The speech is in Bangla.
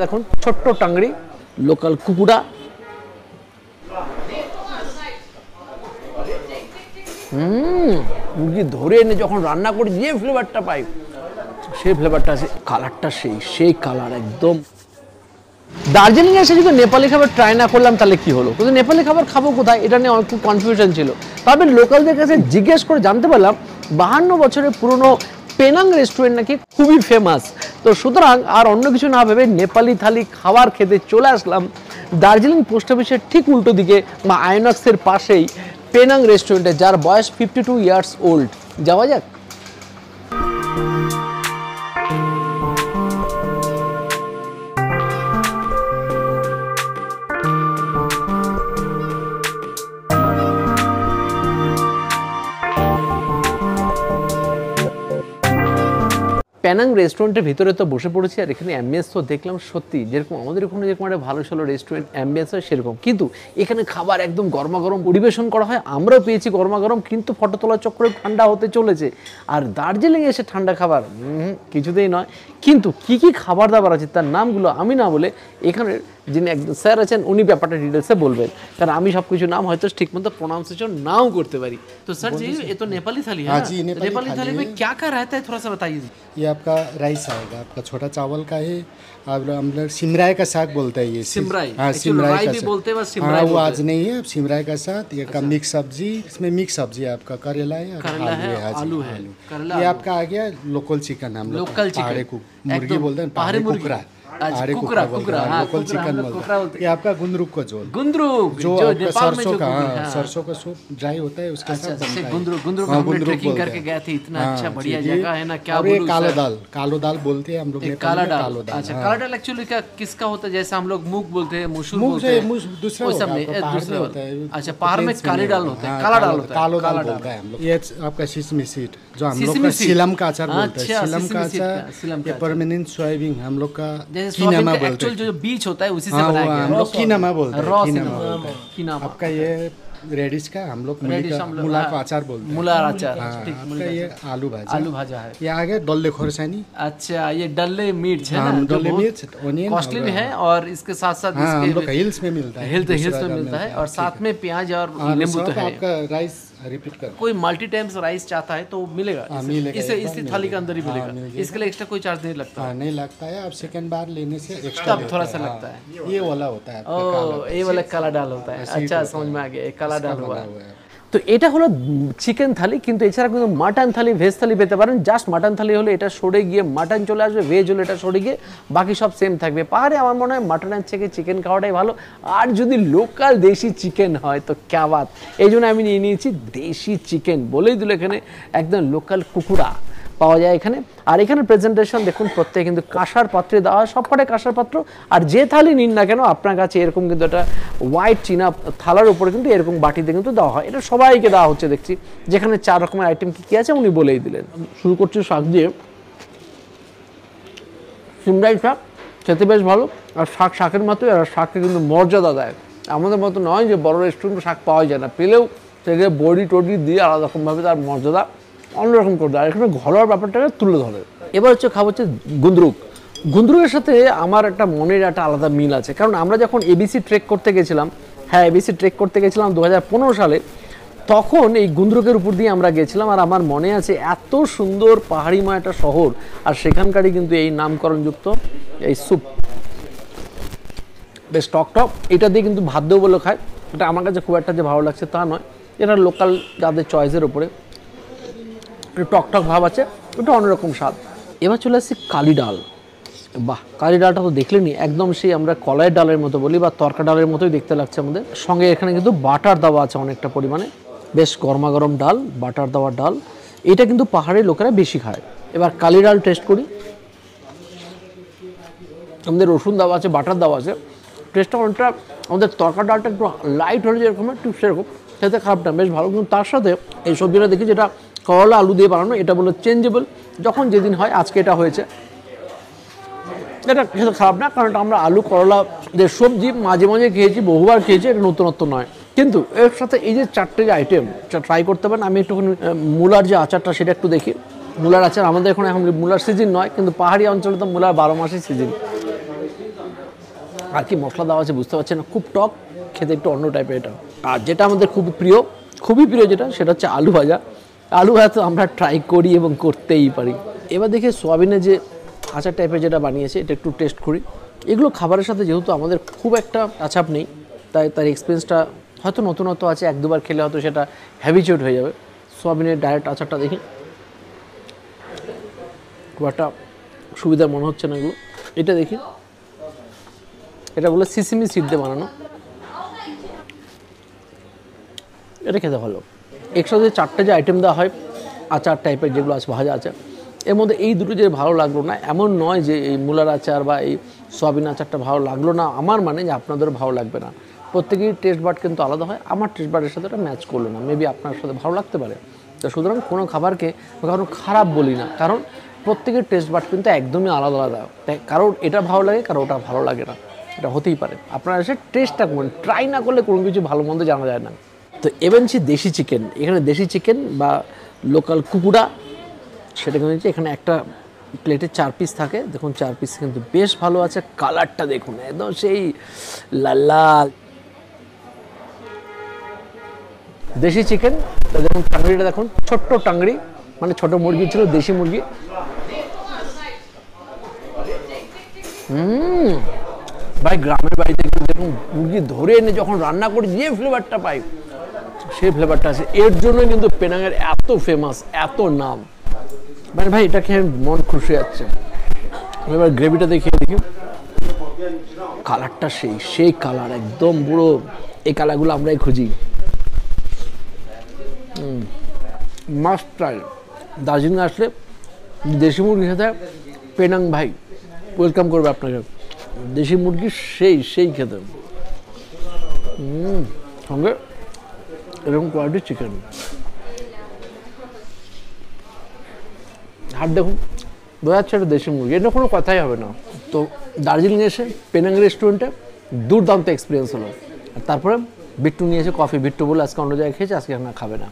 দেখুন ছোট্ট টাংরি লোকাল কুকুরা হুম মুরগি ধরে এনে যখন রান্না করি যে ফ্লেভারটা পাই সেই ফ্লেভারটা আছে কালারটা সেই সেই কালার একদম দার্জিলিংয়ে এসে যদি নেপালি খাবার ট্রাই না করলাম তাহলে কি হলো কিন্তু নেপালি খাবার খাবো কোথায় এটা নিয়ে অনেক কনফিউশন ছিল তবে লোকালদের কাছে জিজ্ঞেস করে জানতে পারলাম বাহান্ন বছরের পুরনো পেনাং রেস্টুরেন্ট নাকি খুবই ফেমাস তো সুতরাং আর অন্য কিছু না ভেবে নেপালি থালি খাবার খেতে চলে আসলাম দার্জিলিং পোস্ট অফিসের ঠিক উল্টো দিকে বা আয়নক্সের পাশেই পেনাং রেস্টুরেন্টে যার বয়স ফিফটি টু ইয়ার্স ওল্ড যাওয়া যাক প্যানাং রেস্টুরেন্টের ভিতরে তো বসে পড়েছি আর এখানে অ্যাম্বিয়েন্স তো দেখলাম সত্যি যেরকম আমাদের ওখানে যেরকম একটা ভালো সালো রেস্টুরেন্ট অ্যাম্বিয়েন্স হয় সেরকম কিন্তু এখানে খাবার একদম গরমাগরম পরিবেশন করা হয় আমরাও পেয়েছি গরমাগরম কিন্তু ফটো তোলার চক্করে ঠান্ডা হতে চলেছে আর দার্জিলিং এসে ঠান্ডা খাবার কিছুতেই নয় কিন্তু কি কি খাবার দাবার আছে তার নামগুলো আমি না বলে এখানে যিনি একজন স্যার আছেন উনি ব্যাপারটা ডিটেলসে বলবেন কারণ আমি সব কিছু নাম হয়তো ঠিক মতো প্রনাউন্সিয়েশন নাও করতে পারি তো স্যার जी ये तो नेपाली थाली है नेपाली थाली में क्या क्या रहता है थोड़ा सा बताइए या आपका राइस आएगा आपका छोटा चावल का ही आप हम सिमराय का साग बोलते हैं ये हाँ, हाँ सिमराय का साग हाँ वो आज नहीं है सिमराय का साथ ये का मिक्स अच्छा। सब्जी इसमें मिक्स सब्जी आपका करेला है आलू है आलू ये आपका आ गया लोकल चिकन हम लोग पहाड़े को मुर्गी बोलते हैं पहाड़े कुकरा हाँ, हाँ, आपका गुंद्रुक का झोल गुंद्रुक जो, सरसों का हाँ, सरसों का सूप ड्राई होता है उसके अच्छा, साथ हम करके गए थे इतना अच्छा बढ़िया जगह है ना क्या दाल कालो दाल बोलते हैं हम लोग अच्छा, काला दाल अच्छा काला दाल एक्चुअली किसका होता है जैसे हम लोग मूंग बोलते हैं दूसरा होता है अच्छा पहाड़ में काली दाल होता है काला दाल कालो दाल बोलता है ये आपका सीट जो हम लोग का सिलम का अचार बोलते हैं सिलम अच्छा, का अचार ये परमानेंट सोयाबीन हम लोग का हैं जो बीच होता है उसी से हाँ, बनाया गया है हाँ, बोलते हैं हाँ, आपका ये रेडिश का हम लोग मूला का अचार हाँ। बोलते हैं मूला अचार आपका ये आलू भाजा आलू भाजा है ये आ गया डल्ले खोरसानी अच्छा ये डल्ले मिर्च है हाँ, ना डल्ले मिर्च ओनियन कॉस्टली है हाँ। और इसके साथ साथ इसके हम लोग हिल्स में मिलता है हिल्स में मिलता है और साथ में प्याज और तो नींबू तो है आपका राइस रिपीट कर कोई मल्टी टाइम्स राइस चाहता है तो मिलेगा आ, मिलेगा इसे इसी थाली के अंदर ही मिलेगा इसके लिए एक्स्ट्रा कोई चार्ज नहीं लगता आ, नहीं लगता है आप सेकंड बार लेने से एक्स्ट्रा थोड़ा सा लगता है ये वाला होता है ओ ये वाला काला डाल होता है अच्छा समझ में आ गया আলাদা তো এটা হলো চিকেন থালি কিন্তু এছাড়া কিন্তু মাটন থালি ভেজ থালি পেতে পারেন জাস্ট মাটন থালি হলে এটা সরে গিয়ে মাটন চলে আসবে ভেজ হলে এটা সরে গিয়ে বাকি সব সেম থাকবে পাহাড়ে আমার মনে হয় মাটনের থেকে চিকেন খাওয়াটাই ভালো আর যদি লোকাল দেশি চিকেন হয় তো ক্যাবাত এই জন্য আমি নিয়ে নিয়েছি দেশি চিকেন বলেই দিল এখানে একদম লোকাল কুকুরা পাওয়া যায় এখানে আর এখানে প্রেজেন্টেশন দেখুন প্রত্যেকে কিন্তু কাঁসার পাত্রে দেওয়া সবকটাই কাঁসার পাত্র আর যে থালি নিন না কেন আপনার কাছে এরকম কিন্তু একটা হোয়াইট চিনা থালার উপরে কিন্তু এরকম বাটিতে কিন্তু দেওয়া হয় এটা সবাইকে দেওয়া হচ্ছে দেখছি যেখানে চার রকমের আইটেম কী কী আছে উনি বলেই দিলেন শুরু করছি শাক দিয়ে সিমড়াই শাক খেতে বেশ ভালো আর শাক শাকের মতোই আর শাককে কিন্তু মর্যাদা দেয় আমাদের মতো নয় যে বড় রেস্টুরেন্ট শাক পাওয়া যায় না পেলেও সেটাকে বড়ি টড়ি দিয়ে আলাদা রকমভাবে তার মর্যাদা অন্যরকম করে দেয় আর এখানে ঘরোয়া ব্যাপারটাকে তুলে ধরে এবার হচ্ছে খাব হচ্ছে গুন্দরুক গুন্দরুকের সাথে আমার একটা মনের একটা আলাদা মিল আছে কারণ আমরা যখন এবিসি ট্রেক করতে গেছিলাম হ্যাঁ এবিসি ট্রেক করতে গেছিলাম দু সালে তখন এই গুন্দরুকের উপর দিয়ে আমরা গেছিলাম আর আমার মনে আছে এত সুন্দর পাহাড়িময় একটা শহর আর সেখানকারই কিন্তু এই নামকরণযুক্ত এই স্যুপ বেশ টক টক এটা দিয়ে কিন্তু ভাদ্য বলে খায় এটা আমার কাছে খুব একটা যে ভালো লাগছে তা নয় এটা লোকাল যাদের চয়েসের উপরে একটু টকটক ভাব আছে ওটা অন্যরকম স্বাদ এবার চলে আসছি কালি ডাল বাহ কালি ডালটা তো দেখলেনি একদম সেই আমরা কলাইয়ের ডালের মতো বলি বা তরকা ডালের মতোই দেখতে লাগছে আমাদের সঙ্গে এখানে কিন্তু বাটার দেওয়া আছে অনেকটা পরিমাণে বেশ গরমা গরম ডাল বাটার দেওয়ার ডাল এটা কিন্তু পাহাড়ের লোকেরা বেশি খায় এবার কালি ডাল টেস্ট করি আমাদের রসুন দেওয়া আছে বাটার দেওয়া আছে টেস্টটা অনেকটা আমাদের তরকা ডালটা একটু লাইট হলে যেরকম একটু সেরকম খেতে খারাপ না বেশ ভালো কিন্তু তার সাথে এই সবজিটা দেখি যেটা করলা আলু দিয়ে বানানো এটা বলে চেঞ্জেবল যখন যেদিন হয় আজকে এটা হয়েছে এটা খেতে খারাপ না কারণ আমরা আলু করলা যে সবজি মাঝে মাঝে খেয়েছি বহুবার খেয়েছি এটা নতুনত্ব নয় কিন্তু এর সাথে এই যে চারটে যে আইটেম ট্রাই করতে পারেন আমি একটুখানি মূলার যে আচারটা সেটা একটু দেখি মূলার আচার আমাদের এখন এখন মূলার সিজন নয় কিন্তু পাহাড়ি অঞ্চলে তো মূলার বারো মাসের সিজন আর কি মশলা দেওয়া আছে বুঝতে পারছেন না খুব টক খেতে একটু অন্য টাইপের এটা আর যেটা আমাদের খুব প্রিয় খুবই প্রিয় যেটা সেটা হচ্ছে আলু ভাজা আলু ভাত আমরা ট্রাই করি এবং করতেই পারি এবার দেখে সোয়াবিনে যে আচার টাইপের যেটা বানিয়েছে এটা একটু টেস্ট করি এগুলো খাবারের সাথে যেহেতু আমাদের খুব একটা আছাপ নেই তাই তার এক্সপিরিয়েন্সটা হয়তো নতুনত্ব আছে এক দুবার খেলে হয়তো সেটা হ্যাবিচুয়েট হয়ে যাবে সোয়াবিনের ডায়েট আচারটা দেখি খুব একটা সুবিধার মনে হচ্ছে না এগুলো এটা দেখি এটা বলে সিসিমি সিদ্ধে বানানো এটা খেতে ভালো এক্সট্রা যে চারটে যে আইটেম দেওয়া হয় আচার টাইপের যেগুলো আছে ভাজা আছে এর মধ্যে এই দুটো যে ভালো লাগলো না এমন নয় যে এই মূলার আচার বা এই সয়াবিন আচারটা ভালো লাগলো না আমার মানে যে আপনাদেরও ভালো লাগবে না প্রত্যেকেই টেস্ট বাট কিন্তু আলাদা হয় আমার টেস্ট বাটের সাথে ওটা ম্যাচ করলো না মেবি আপনার সাথে ভালো লাগতে পারে তো সুতরাং কোনো খাবারকে কারণ খারাপ বলি না কারণ প্রত্যেকের টেস্ট বাট কিন্তু একদমই আলাদা আলাদা তাই কারোর এটা ভালো লাগে কারো ওটা ভালো লাগে না এটা হতেই পারে আপনারা এসে টেস্টটা করবেন ট্রাই না করলে কোনো কিছু ভালো মন্দ জানা যায় না তো সে দেশি চিকেন এখানে দেশি চিকেন বা লোকাল কুকুরা সেটা কিন্তু এখানে একটা প্লেটে চার পিস থাকে দেখুন চার পিস কিন্তু বেশ ভালো আছে কালারটা দেখুন একদম সেই লাল লাল দেশি চিকেন দেখুন টাংরিটা দেখুন ছোট্ট টাংরি মানে ছোট মুরগি ছিল দেশি মুরগি হুম ভাই গ্রামের বাড়িতে কিন্তু দেখুন মুরগি ধরে এনে যখন রান্না করি যে ফ্লেভারটা পাই সেই ফ্লেভারটা আছে এর জন্য কিন্তু পেনাঙের এত ফেমাস এত নাম মানে ভাই এটা খেয়ে মন খুশি যাচ্ছে এবার গ্রেভিটা দেখিয়ে দেখি কালারটা সেই সেই কালার একদম পুরো এই কালারগুলো আমরাই খুঁজি মাস্ট ট্রাই দার্জিলিং আসলে দেশি মুরগি সাথে পেনাং ভাই ওয়েলকাম করবে আপনাকে দেশি মুরগি সেই সেই খেতে সঙ্গে এরকম কোয়ালিটি চিকেন হাট দেখুন বোঝা যাচ্ছে একটা দেশি মুরগি এটা কোনো কথাই হবে না তো দার্জিলিং এসে পেনাং রেস্টুরেন্টে দুর্দান্ত এক্সপিরিয়েন্স হলো আর তারপরে বিট্টু নিয়ে এসে কফি বিট্টু বলে আজকে অন্য জায়গায় খেয়েছে আজকে না খাবে না